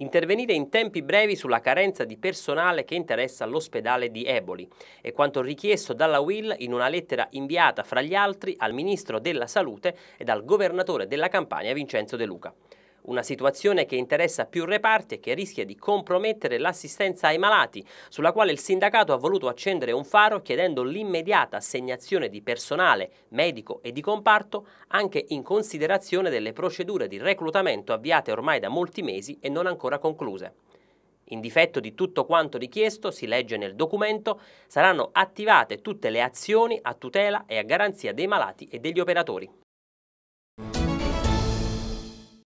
Intervenire in tempi brevi sulla carenza di personale che interessa l'ospedale di Eboli è quanto richiesto dalla Will in una lettera inviata fra gli altri al Ministro della Salute e al Governatore della Campania Vincenzo De Luca. Una situazione che interessa più reparti e che rischia di compromettere l'assistenza ai malati, sulla quale il sindacato ha voluto accendere un faro chiedendo l'immediata assegnazione di personale medico e di comparto anche in considerazione delle procedure di reclutamento avviate ormai da molti mesi e non ancora concluse. In difetto di tutto quanto richiesto, si legge nel documento, saranno attivate tutte le azioni a tutela e a garanzia dei malati e degli operatori.